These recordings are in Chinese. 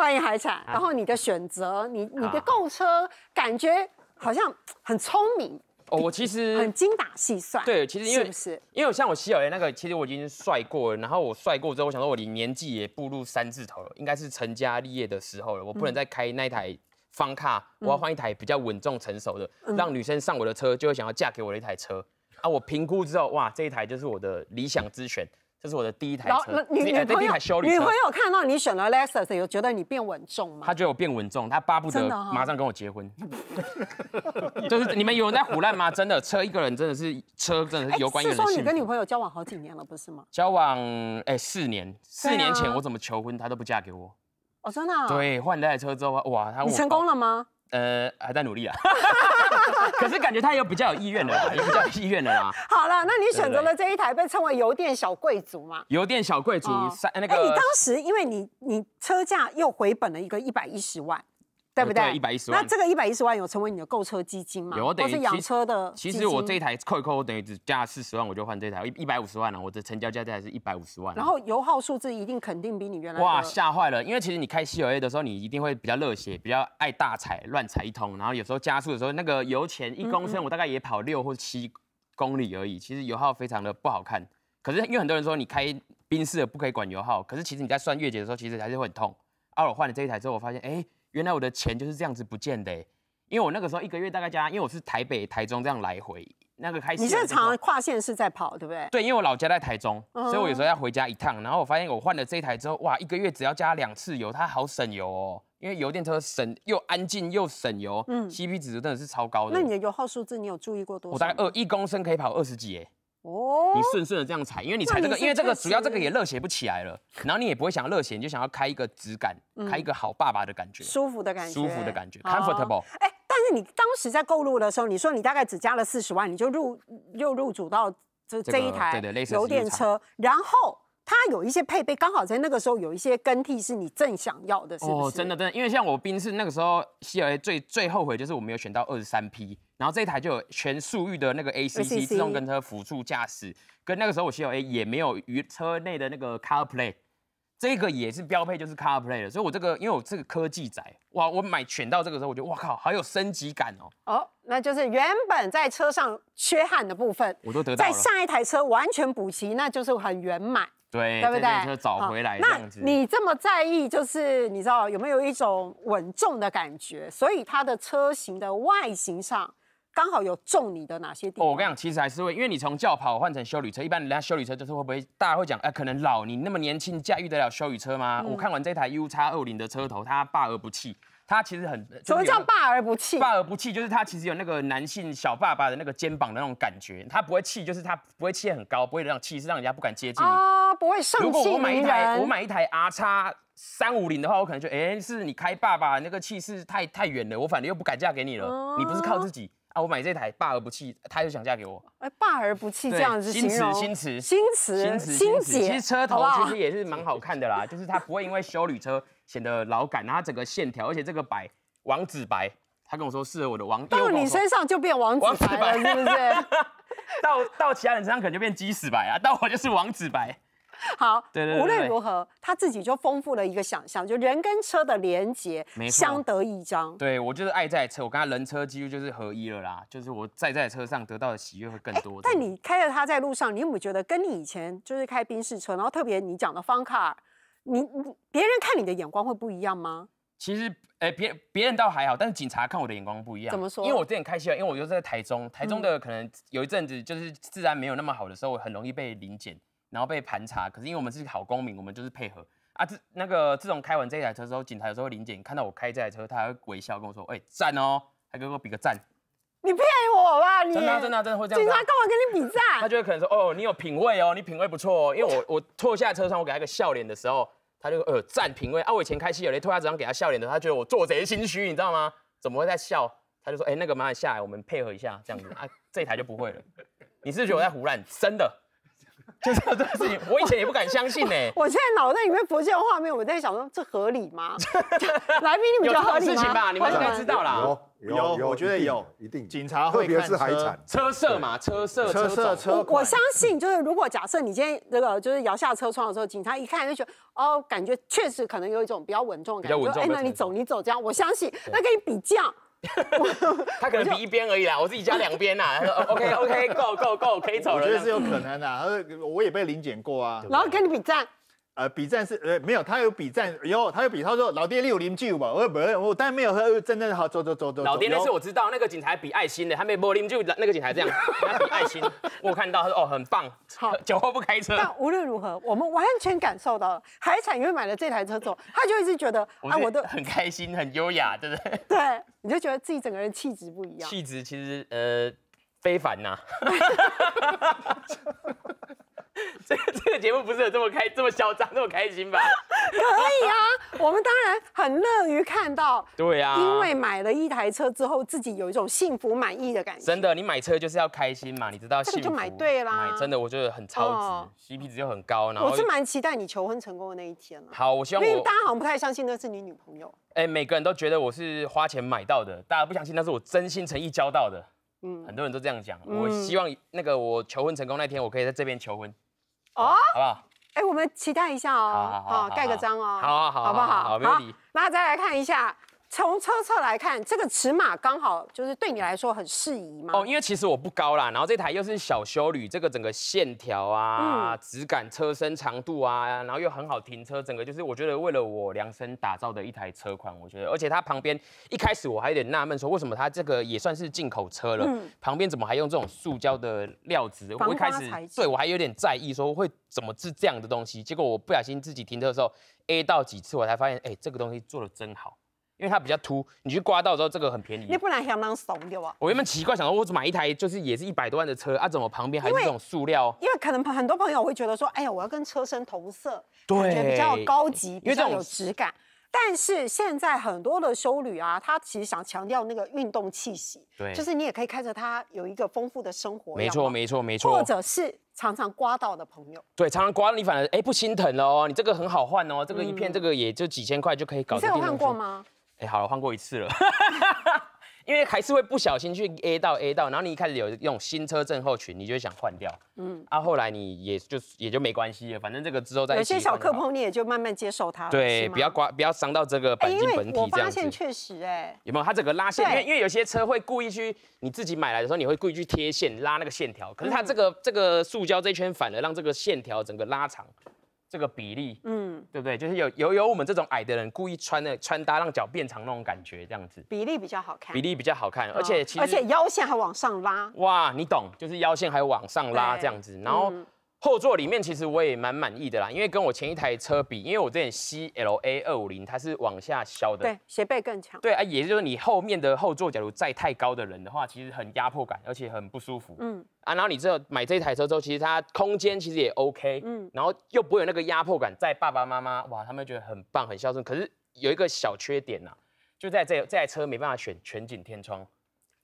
换海产，然后你的选择，你你的购车感觉好像很聪明哦，我其实很精打细算。对，其实因为因为像我希尔年那个，其实我已经帅过，然后我帅过之后，我想说，我年纪也步入三字头了，应该是成家立业的时候了，我不能再开那台方卡，我要换一台比较稳重成熟的，让女生上我的车就会想要嫁给我的一台车啊！我评估之后，哇，这一台就是我的理想之选。这是我的第一台车，因女朋友看到你选了 Lexus，有觉得你变稳重吗？她觉得我变稳重，她巴不得马上跟我结婚。就是你们有人在胡乱吗？真的，车一个人真的是车，真的是有关。是说你跟女朋友交往好几年了，不是吗？交往哎，四年，四年前我怎么求婚她都不嫁给我。哦，真的。对，换那台车之后，哇，她你成功了吗？呃，还在努力啊，可是感觉他有比较有意愿的，有比较有意愿的啦。好了，那你选择了这一台被称为油电小贵族吗？油电小贵族三那个。哎，你当时因为你你车价又回本了一个一百一十万。对不对？一百一十万，那这个一百一十万有成为你的购车基金吗？有，等于养车的。其实我这一台扣一扣，我等于只加四十万，我就换这台一一百五十万了。我的成交价台是一百五十万。然后油耗数字一定肯定比你原来。哇，吓坏了！因为其实你开 CRA 的时候，你一定会比较热血，比较爱大踩乱踩一通，然后有时候加速的时候，那个油钱一公升我大概也跑六或七公里而已，其实油耗非常的不好看。可是因为很多人说你开宾士的不可以管油耗，可是其实你在算月结的时候，其实还是会很痛。而我换了这一台之后，我发现哎。原来我的钱就是这样子不见的，因为我那个时候一个月大概加，因为我是台北、台中这样来回，那个开。你是在常跨线是在跑，对不对？对，因为我老家在台中，所以我有时候要回家一趟，然后我发现我换了这台之后，哇，一个月只要加两次油，它好省油哦，因为油电车省又安静又省油。嗯。C P 值真的是超高的。那你的油耗数字你有注意过多少？我大概二一公升可以跑二十几哎。哦，你顺顺的这样踩，因为你踩这个，因为这个主要这个也热血不起来了，然后你也不会想要热血，你就想要开一个质感，开一个好爸爸的感觉，舒服的感觉，舒服的感觉，comfortable。哎，但是你当时在购入的时候，你说你大概只加了四十万，你就入又入主到这这一台，油电车，然后。它有一些配备，刚好在那个时候有一些更替是你正想要的，是不是？哦，真的，真的，因为像我宾士那个时候，C L A 最最后悔就是我没有选到二十三 P，然后这一台就有全速域的那个 A C C 自动跟车辅助驾驶，跟那个时候我 C L A 也没有于车内的那个 Car Play，这个也是标配，就是 Car Play 了。所以我这个因为我这个科技宅，哇，我买选到这个时候，我觉得哇靠，好有升级感哦。哦，那就是原本在车上缺憾的部分，我都得到在上一台车完全补齐，那就是很圆满。对，对不对？就找回来这样子。你这么在意，就是你知道有没有一种稳重的感觉？所以它的车型的外形上，刚好有中你的哪些点？我跟你讲，其实还是会，因为你从轿跑换成修旅车，一般人家修旅车就是会不会大家会讲，哎，可能老你那么年轻驾驭得了修旅车吗？我看完这台 UX20 的车头，它霸而不弃。它其实很。什么叫霸而不弃？霸而不弃就是它其实有那个男性小爸爸的那个肩膀的那种感觉，它不会气，就是它不会气很高，不会让气是让人家不敢接近你。不会如果我买一台我买一台 R 叉三五零的话，我可能就哎是你开爸爸那个气势太太远了，我反正又不敢嫁给你了。你不是靠自己啊？我买这台霸而不弃，他又想嫁给我。哎，霸而不弃这样子形容。新词，新词，新词，新词。其实车头其实也是蛮好看的啦，就是它不会因为修理车显得老感，后整个线条，而且这个白王子白，他跟我说适合我的王。到你身上就变王子白了，是不是？到到其他人身上可能就变鸡屎白啊，到我就是王子白。好，对对对，无论如何，他自己就丰富了一个想象，就人跟车的连接，相得益彰。对，我就是爱在车，我跟他人车几乎就是合一了啦，就是我在在车上得到的喜悦会更多。但你开着他在路上，你有没觉得跟你以前就是开宾士车，然后特别你讲的方卡，你你别人看你的眼光会不一样吗？其实，哎，别别人倒还好，但是警察看我的眼光不一样。怎么说？因为我之前开起因为我就是在台中，台中的可能有一阵子就是治安没有那么好的时候，很容易被临检。然后被盘查，可是因为我们是好公民，我们就是配合啊。这那个自从开完这台车之后，警察有时候临检看到我开这台车，他会微笑跟我说：“哎，赞哦！”还给我比个赞。你骗我吧！你真的真的真的会这样。警察干嘛跟你比赞？他就会可能说：“哦，你有品味哦，你品味不错。”因为我我脱下车窗，我给他一个笑脸的时候，他就呃赞品味。啊，我以前开汽油，的，脱下车窗给他笑脸的，他觉得我做贼心虚，你知道吗？怎么会在笑？他就说：“哎，那个麻烦下来，我们配合一下这样子啊。”这一台就不会了。你是觉得我在胡乱真的？就是这事情，我以前也不敢相信呢。我现在脑袋里面浮现画面，我在想说，这合理吗？来宾，你们有这种事情吧？你们应该知道啦。有有有，我觉得有一定。警察，会别是海产，车色嘛，车色车色车。我相信，就是如果假设你今天那个就是摇下车窗的时候，警察一看就觉得，哦，感觉确实可能有一种比较稳重感觉。哎，那你走你走这样，我相信那跟你比较。他可能比一边而已啦，我自己加两边啦。他说 OK OK，够够够，可以走了。我觉得是有可能的。他说我也被零检过啊。然后跟你比战。呃，比战是呃没有，他有比战有，他有比。他说老爹六有零 G 五吧，我不我当然没有喝真正的。好，走走走走老爹那是我知道，那个警察比爱心的，还没玻璃就那个警察这样，比爱心。我看到他说哦，很棒。好，酒后不开车。但无论如何，我们完全感受到了海产因为买了这台车走他就一直觉得啊我都很开心，很优雅，对不对？对，你就觉得自己整个人气质不一样。气质其实呃非凡呐。这这个节目不是有这么开这么嚣张、这么开心吧？可以啊，我们当然很乐于看到。对啊，因为买了一台车之后，自己有一种幸福、满意的感觉。真的，你买车就是要开心嘛？你知道幸福。就买对啦。买真的，我觉得很超值，CP 值又很高。然后我是蛮期待你求婚成功的那一天了。好，我希望。因为大家好像不太相信那是你女朋友。哎，每个人都觉得我是花钱买到的，大家不相信那是我真心诚意交到的。嗯，很多人都这样讲。我希望那个我求婚成功那天，我可以在这边求婚。哦，哎，我们期待一下哦，好，盖个章哦，好好好，好不好？好，那再来看一下。从车侧来看，这个尺码刚好就是对你来说很适宜嘛。哦，因为其实我不高啦，然后这台又是小修旅，这个整个线条啊、质感、车身长度啊，然后又很好停车，整个就是我觉得为了我量身打造的一台车款，我觉得，而且它旁边一开始我还有点纳闷，说为什么它这个也算是进口车了，旁边怎么还用这种塑胶的料子？我一开始对我还有点在意，说会怎么是这样的东西？结果我不小心自己停车的时候 A 到几次，我才发现，哎，这个东西做的真好。因为它比较凸，你去刮到之后，这个很便宜。你不然相当怂对吧？我原本奇怪想说，我只买一台，就是也是一百多万的车啊，怎么旁边还是这种塑料？因为可能很多朋友会觉得说，哎呀，我要跟车身同色，对，比较高级，比较有质感。但是现在很多的修女啊，她其实想强调那个运动气息，对，就是你也可以开着它有一个丰富的生活。没错，没错，没错。或者是常常刮到的朋友，对，常常刮你反而哎不心疼哦，你这个很好换哦，这个一片，这个也就几千块就可以搞定。你有换过吗？哎，好了，换过一次了，因为还是会不小心去 A 到 A 到，然后你一开始有用新车症候群，你就想换掉。嗯，啊，后来你也就也就没关系了，反正这个之后再。有些小磕碰，你也就慢慢接受它，对，不要刮，不要伤到这个钣金本体这样子。发现确实，哎，有没有它整个拉线？因为因为有些车会故意去，你自己买来的时候你会故意去贴线拉那个线条，可是它这个这个塑胶这圈反而让这个线条整个拉长。这个比例，嗯，对不对？就是有有有我们这种矮的人故意穿的穿搭，让脚变长那种感觉，这样子比例比较好看，比例比较好看，而且其实而且腰线还往上拉，哇，你懂，就是腰线还往上拉这样子，然后。后座里面其实我也蛮满意的啦，因为跟我前一台车比，因为我这台 C L A 二五零它是往下削的，对，斜背更强。对啊，也就是你后面的后座，假如再太高的人的话，其实很压迫感，而且很不舒服。嗯，啊，然后你这买这台车之后，其实它空间其实也 OK，嗯，然后又不会有那个压迫感。在爸爸妈妈，哇，他们觉得很棒，很孝顺。可是有一个小缺点呐，就在这这台车没办法选全景天窗，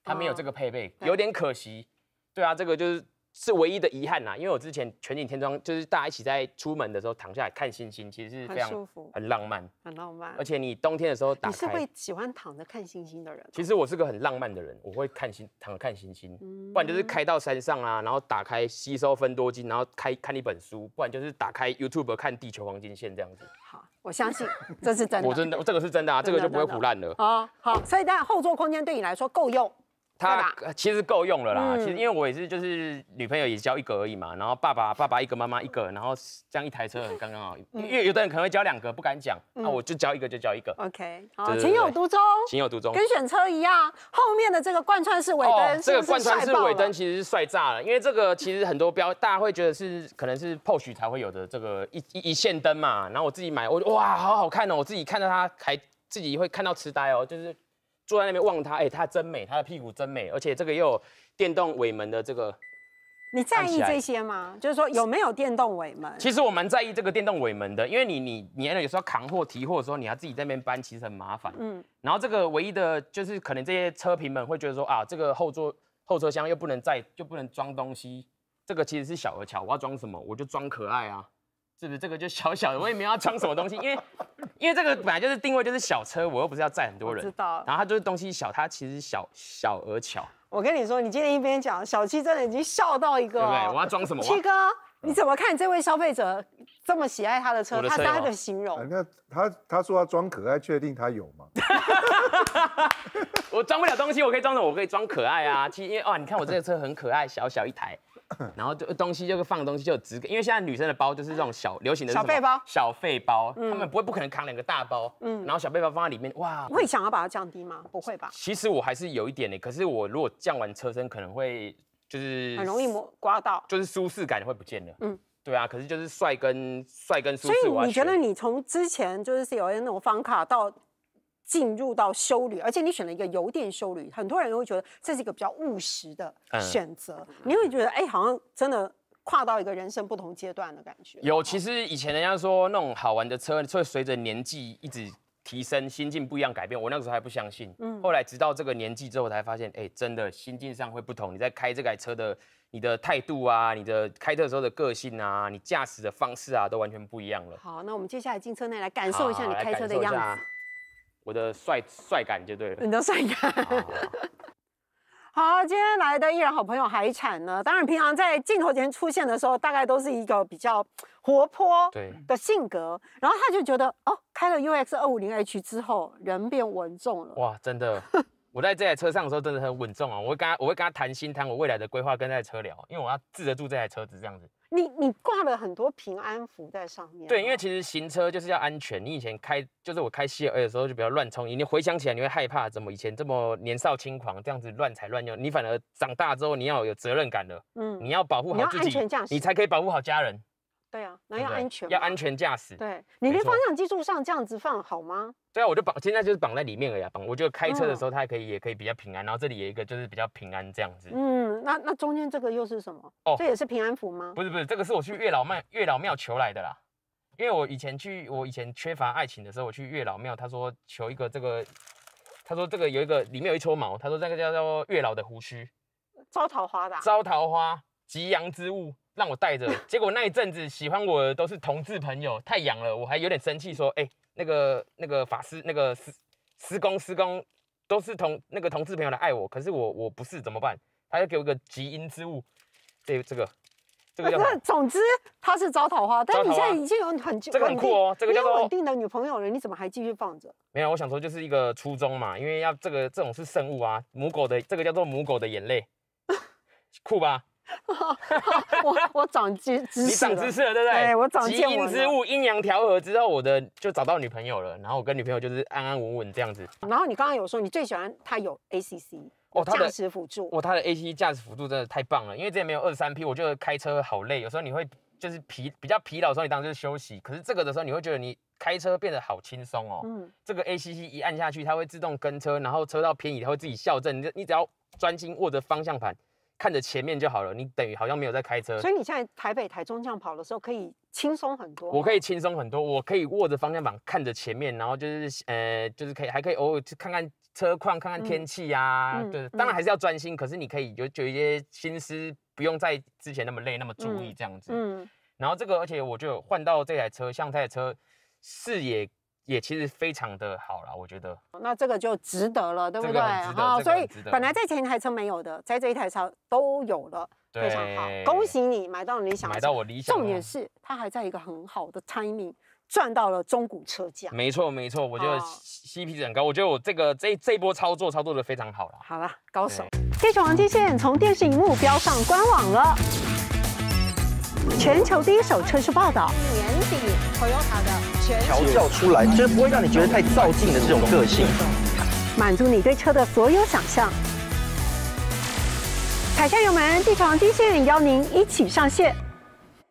它没有这个配备，有点可惜。对啊，这个就是。是唯一的遗憾呐，因为我之前全景天窗，就是大家一起在出门的时候躺下来看星星，其实是非常舒服、很浪漫、很浪漫。而且你冬天的时候打开，你是会喜欢躺着看星星的人。其实我是个很浪漫的人，我会看星，躺着看星星。不然就是开到山上啊，然后打开吸收分多金，然后开看一本书；不然就是打开 YouTube 看地球黄金线这样子。好，我相信这是真的。我真的，这个是真的啊，这个就不会腐烂了。哦，好，所以但后座空间对你来说够用。它其实够用了啦，其实因为我也是，就是女朋友也交一个而已嘛，然后爸爸爸爸一个，妈妈一个，然后这样一台车刚刚好。因为有的人可能会交两个，不敢讲，那我就交一个，就交一个。OK，好，情有独钟，情有独钟，跟选车一样。后面的这个贯穿式尾灯，这个贯穿式尾灯其实是帅炸了，因为这个其实很多标，大家会觉得是可能是 p o s h e 才会有的这个一一线灯嘛。然后我自己买，我哇，好好看哦，我自己看到它还自己会看到痴呆哦，就是。坐在那边望它，哎，它真美，它的屁股真美，而且这个又有电动尾门的这个，你在意这些吗？就是说有没有电动尾门？其实我蛮在意这个电动尾门的，因为你你你，因有时候扛货提货的时候，你要自己在那边搬，其实很麻烦。嗯，然后这个唯一的就是可能这些车评们会觉得说啊，这个后座后车厢又不能再就不能装东西，这个其实是小而巧，我要装什么我就装可爱啊。是不是这个就小小的？我也没有要装什么东西，因为因为这个本来就是定位就是小车，我又不是要载很多人。知道。然后它就是东西小，它其实小小而巧。我跟你说，你今天一边讲小七，真的已经笑到一个。对不对？我要装什么？七哥，你怎么看这位消费者这么喜爱他的车？他的形容。那他他说要装可爱，确定他有吗？我装不了东西，我可以装什么？我可以装可爱啊！七，因为哇，你看我这个车很可爱，小小一台。然后就东西就放东西就有感，因为现在女生的包就是这种小流行的，小背包，小背包，他们不会不可能扛两个大包，嗯，然后小背包放在里面，哇，会想要把它降低吗？不会吧。其实我还是有一点的，可是我如果降完车身，可能会就是很容易磨刮到，就是舒适感会不见了，嗯，对啊，可是就是帅跟帅跟舒适所以你觉得你从之前就是 C O 些那种方卡到。进入到修旅，而且你选了一个油电修旅，很多人会觉得这是一个比较务实的选择。你会觉得，哎，好像真的跨到一个人生不同阶段的感觉。有，其实以前人家说那种好玩的车，会随着年纪一直提升，心境不一样改变。我那个时候还不相信，嗯，后来直到这个年纪之后，才发现，哎，真的心境上会不同。你在开这台车的，你的态度啊，你的开车的时候的个性啊，你驾驶的方式啊，都完全不一样了。好，那我们接下来进车内来感受一下你开车的样子。我的帅帅感就对了，你的帅感。好，今天来的依然好朋友海产呢。当然，平常在镜头前出现的时候，大概都是一个比较活泼对的性格。然后他就觉得哦，开了 UX 二五零 H 之后，人变稳重了。哇，真的，我在这台车上的时候真的很稳重啊。我会跟他，我会跟他谈心，谈我未来的规划跟这台车聊，因为我要治得住这台车子这样子。你你挂了很多平安符在上面。对，因为其实行车就是要安全。你以前开，就是我开西尔的时候就比较乱冲。你回想起来，你会害怕，怎么以前这么年少轻狂，这样子乱踩乱用。你反而长大之后，你要有责任感了。嗯，你要保护好自己，你才可以保护好家人。对呀，那要安全，要安全驾驶。对，你的方向盘上这样子放好吗？对啊，我就绑，现在就是绑在里面了呀。绑，我就开车的时候它还可以，也可以比较平安。然后这里有一个，就是比较平安这样子。嗯，那那中间这个又是什么？哦，这也是平安符吗？不是不是，这个是我去月老庙月老庙求来的啦。因为我以前去，我以前缺乏爱情的时候，我去月老庙，他说求一个这个，他说这个有一个里面有一撮毛，他说这个叫做月老的胡须，招桃花的，招桃花，吉阳之物。让我带着，结果那一阵子喜欢我的都是同志朋友，太痒了，我还有点生气，说，哎，那个那个法师，那个师师公师公，都是同那个同志朋友来爱我，可是我我不是怎么办？他要给我一个极阴之物，这这个这个总之他是招桃花，但你现在已经有很这个很酷哦，这个叫做稳定的女朋友了，你怎么还继续放着？没有，我想说就是一个初衷嘛，因为要这个这种是圣物啊，母狗的这个叫做母狗的眼泪，酷吧？我我长知知 识，你长知识了对不对？对，我长见闻物，阴阳调和之后，我的就找到女朋友了，然后我跟女朋友就是安安稳稳这样子。然后你刚刚有说你最喜欢它有 ACC，哦，驾驶辅助。哦，它的 ACC 驾驶辅助真的太棒了，因为之前没有二三 P，我觉得开车好累，有时候你会就是疲比较疲劳的时候，你当时就是休息。可是这个的时候，你会觉得你开车变得好轻松哦。嗯。这个 ACC 一按下去，它会自动跟车，然后车道偏移它会自己校正，你你只要专心握着方向盘。看着前面就好了，你等于好像没有在开车。所以你现在台北、台中这样跑的时候，可以轻松很多。我可以轻松很多，我可以握着方向盘看着前面，然后就是呃，就是可以还可以偶尔去看看车况、看看天气啊。嗯。当然还是要专心，可是你可以就就一些心思不用在之前那么累、那么注意这样子。嗯。然后这个，而且我就换到这台车，像这台车视野。也其实非常的好了，我觉得，那这个就值得了，对不对？哈，所以本来在前一台车没有的，在这一台车都有了，非常好，恭喜你买到理想，买到我理想，重点是它还在一个很好的 timing 赚到了中古车价。没错没错，我觉得 CP 值很高，我觉得我这个这这波操作操作的非常好了。好了，高手，地球王基线从电视荧幕飙上官网了，全球第一手车市报道，年底 Toyota 的。调教出来就是不会让你觉得太躁劲的这种个性，满足你对车的所有想象。踩下油门，地机极限，邀您一起上线。